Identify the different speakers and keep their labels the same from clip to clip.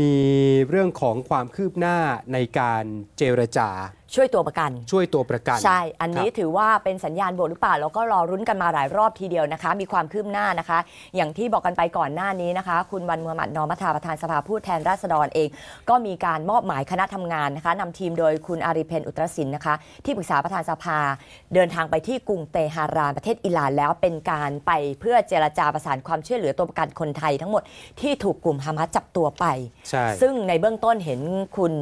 Speaker 1: มีเรื่องของความคืบหน้าในการเจรจาช่วยตัวประกัน ช่วยตัวประกัน ใช่
Speaker 2: อันนี้ถือว่าเป็นสัญญาณบวกหรือเปล่า แล้วก็รอรุ้นกันมาหลายรอบทีเดียวนะคะ มีความคืบหน้านะคะ อย่างที่บอกกันไปก่อนหน้านี้นะคะคุณวันมูัมหมัดนอมัทาประธานสภาผู้แทนราษฎรเอง ก็มีการมอบหมายคณะทำงานนะคะนำทีมโดยคุณอาริเพนอุตรสินนะคะ ที่ปรึกษาประธานสภา เดินทางไปที่กรุงเตหะรานประเทศอิหร่านแล้วเป็นการไปเพื่อเจรจาประสานความช่วยเหลือตัวประกันคนไทย ทั้งหมดที่ถูกกลุ่มฮามาสจับตัวไป ใช่ซึ่งในเบื้องต้นเห็นคุณ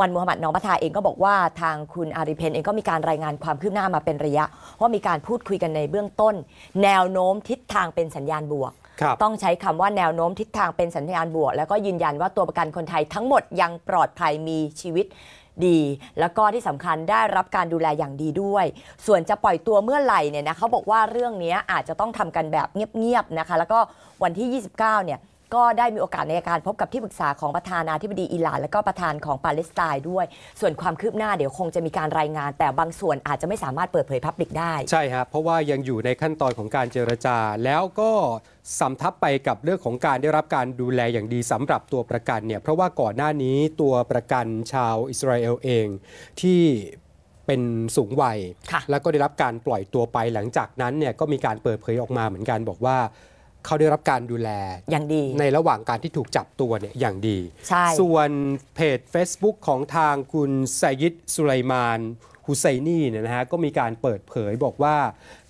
Speaker 2: วันมูฮัมหมัดนอมัทาเองก็บอกว่าทางคุณอาริเพนเองก็มีการรายงานความคืบหน้ามาเป็นระยะว่ามีการพูดคุยกันในเบื้องต้น แนวโน้มทิศทางเป็นสัญญาณบวก ต้องใช้คำว่าแนวโน้มทิศทางเป็นสัญญาณบวก แล้วก็ยืนยันว่าตัวประกันคนไทยทั้งหมดยังปลอดภัยมีชีวิตดี แล้วก็ที่สำคัญได้รับการดูแลอย่างดีด้วย ส่วนจะปล่อยตัวเมื่อไหร่เนี่ยนะเขาบอกว่าเรื่องนี้อาจจะต้องทำกันแบบเงียบๆนะคะแล้วก็วันที่ 29เนี่ยก็ได้มีโอกาสในการพบกับที่ปรึกษาของประธานาธิบดีอิหร่านและก็ประธานของปาเลสไตน์ด้วย ส่วนความคืบหน้าเดี๋ยวคงจะมีการรายงาน แต่บางส่วนอาจจะไม่สามารถเปิดเผยพับลิกได้
Speaker 1: ใช่ครับเพราะว่ายังอยู่ในขั้นตอนของการเจรจาแล้วก็สัมทับไปกับเรื่องของการได้รับการดูแลอย่างดีสำหรับตัวประกันเนี่ยเพราะว่าก่อนหน้านี้ตัวประกันชาวอิสราเอลเองที่เป็นสูงวัย แล้วก็ได้รับการปล่อยตัวไปหลังจากนั้นเนี่ยก็มีการเปิดเผยออกมาเหมือนกันบอกว่าเขาได้รับการดูแลอย่างดีในระหว่างการที่ถูกจับตัวเนี่ย อย่างดีใช่ส่วนเพจ Facebook ของทางคุณไซยิดสุไลมาน ฮุไซนีเนี่ยนะฮะก็มีการเปิดเผยบอกว่า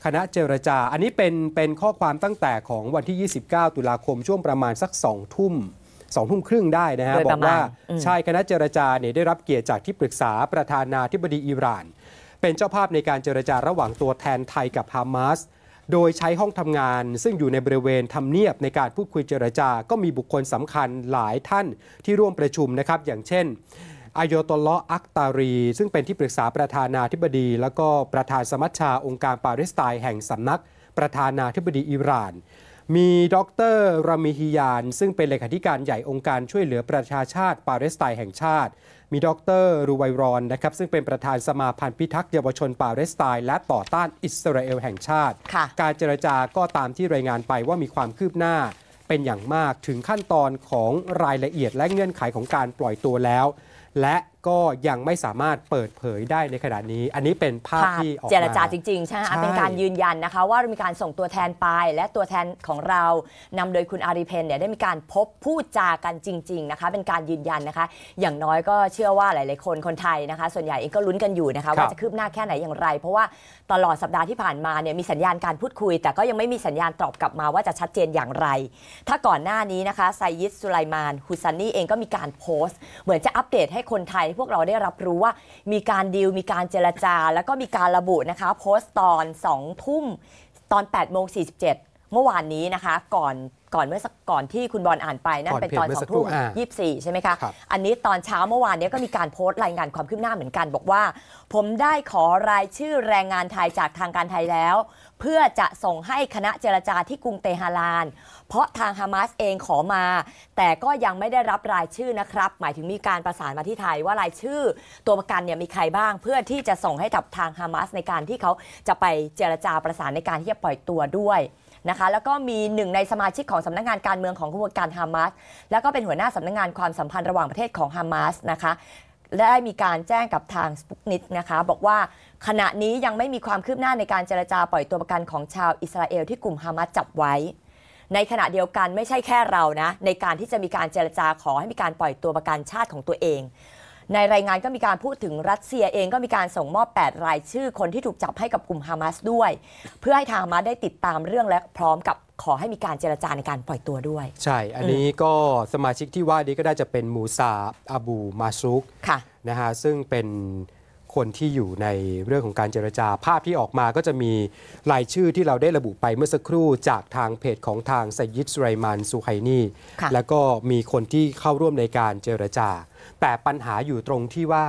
Speaker 1: คณะเจรจา อันนี้เป็นเป็นข้อความตั้งแต่ของวันที่ 29 ตุลาคมช่วงประมาณสักสองทุ่มสองทุ่มครึ่งได้นะฮะ บอกว่า ใช่ คณะเจรจาเนี่ยได้รับเกียรติจากที่ปรึกษาประธานาธิบดีอิหร่าน เป็นเจ้าภาพในการเจรจาระหว่างตัวแทนไทยกับฮามาสโดยใช้ห้องทำงานซึ่งอยู่ในบริเวณทำเนียบในการพูดคุยเจรจาก็มีบุคคลสำคัญหลายท่านที่ร่วมประชุมนะครับ อย่างเช่นอายตลออักตารี ซึ่งเป็นที่ปรึกษาประธานาธิบดี แล้วก็ประธานสมัชชา องค์การปาเลสไตน์แห่งสำนักประธานาธิบดีอิหร่าน มีดรรามิฮิยาน ซึ่งเป็นเลขาธิการใหญ่องค์การช่วยเหลือประชาชาติ ปาเลสไตน์แห่งชาติมีดรรูไวรอนนะครับ ซึ่งเป็นประธานสมาพันธ์พิทักษ์เยาวชนปาเลสไตน์และต่อต้านอิสราเอลแห่งชาติการเจรจาก็ตามที่รายงานไปว่ามีความคืบหน้าเป็นอย่างมากถึงขั้นตอนของรายละเอียดและเงื่อนไขของการปล่อยตัวแล้วและก็ยังไม่สามารถเปิดเผยได้ในขณะนี้ อันนี้เป็นภาพที่ออกมาเจรจาจ
Speaker 2: ริงๆใช่ไหมเป็นการยืนยันนะคะ ว่ามีการส่งตัวแทนไป และตัวแทนของเรานำโดยคุณอาริเพนเนี่ยได้มีการพบพูดจากันจริงๆนะคะ เป็นการยืนยันนะคะ อย่างน้อยก็เชื่อว่าหลายๆ คนคนไทยนะคะส่วนใหญ่เองก็ลุ้นกันอยู่นะคะว่าจะคืบหน้าแค่ไหนอย่างไร เพราะว่าตลอดสัปดาห์ที่ผ่านมาเนี่ยมีสัญญาณการพูดคุยแต่ ก็ยังไม่มีสัญญาณตอบกลับมาว่าจะชัดเจนอย่างไร ถ้าก่อนหน้านี้นะคะไซยิดสุไลมานฮุสซันี่เองก็มีการโพสต์ เหมือนจะอัปเดตให้ให้คนไทยพวกเราได้รับรู้ว่ามีการดีล มีการเจรจาแล้วก็มีการระบุนะคะโพสต์ตอน 2 ทุ่ม ตอน8โมง47เมื่อวานนี้นะคะก่อนก่อนเมื่อสักก่อนที่คุณบอลอ่านไปนั่นเป็นตอนสองทุ่มยี่สี่ใช่ไหมคะอันนี้ตอนเช้าเมื่อวานนี้ก็มีการโพสต์รายงานความคืบหน้าเหมือนกัน บอกว่า ผมได้ขอรายชื่อแรงงานไทยจากทางการไทยแล้ว เพื่อจะส่งให้คณะเจรจาที่กรุงเตหะราน เพราะทางฮามาสเองขอมา แต่ก็ยังไม่ได้รับรายชื่อนะครับ หมายถึงมีการประสานมาที่ไทยว่ารายชื่อตัวประกันเนี่ยมีใครบ้าง เพื่อที่จะส่งให้กับทางฮามาสในการที่เขาจะไปเจรจาประสานในการที่จะปล่อยตัวด้วยนะคะแล้วก็มีหนึ่งในสมาชิกของสำนักงานการเมืองของขบวนการฮามาสแล้วก็เป็นหัวหน้าสำนักงานความสัมพันธ์ระหว่างประเทศของฮามาสนะคะและได้มีการแจ้งกับทางสปุกนิตนะคะ บอกว่าขณะนี้ยังไม่มีความคืบหน้าในการเจรจาปล่อยตัวประกันของชาวอิสราเอลที่กลุ่มฮามาสจับไว้ ในขณะเดียวกันไม่ใช่แค่เรานะ ในการที่จะมีการเจรจาขอให้มีการปล่อยตัวประกันชาติของตัวเองในรายงานก็มีการพูดถึงรัสเซียเองก็มีการส่งมอบ 8 รายชื่อคนที่ถูกจับให้กับกลุ่มฮามาสด้วย เพื่อให้ทางฮามาสได้ติดตามเรื่องและพร้อมกับขอให้มีการเจรจาในการปล่อยตัวด้วย ใช
Speaker 1: ่ อันนี้ก็สมาชิกที่ว่านี้ก็ได้จะเป็นมูซาอาบู มาซุกนะฮะ ซึ่งเป็นคนที่อยู่ในเรื่องของการเจรจาภาพที่ออกมาก็จะมีรายชื่อที่เราได้ระบุไปเมื่อสักครู่จากทางเพจของทางไซยิดสไรมานซูไฮนีแล้วก็มีคนที่เข้าร่วมในการเจรจา แต่ปัญหาอยู่ตรงที่ว่า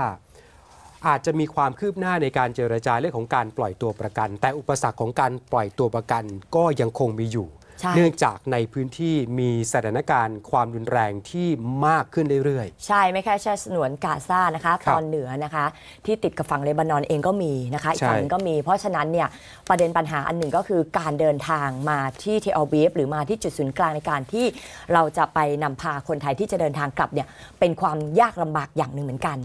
Speaker 1: อาจจะมีความคืบหน้าในการเจรจาเรื่องของการปล่อยตัวประกัน แต่อุปสรรคของการปล่อยตัวประกันก็ยังคงมีอยู่เนื่องจากในพื้นที่มีสถานการณ์ความรุนแรงที่มากขึ้นเรื่อย
Speaker 2: ๆ ใช่ไม่แค่แค่สนวนกาซานะคะตอนเหนือนะคะ ที่ติดกับฝั่งเลบานอนเองก็มีนะคะ อีกฝั่งก็มี เพราะฉะนั้นเนี่ยประเด็นปัญหาอันหนึ่งก็คือ การเดินทางมาที่เทอลบีฟหรือมาที่จุดศูนย์กลาง ในการที่เราจะไปนำพาคนไทยที่จะเดินทางกลับเนี่ยเป็นความยากลำบากอย่างหนึ่งเหมือนกัน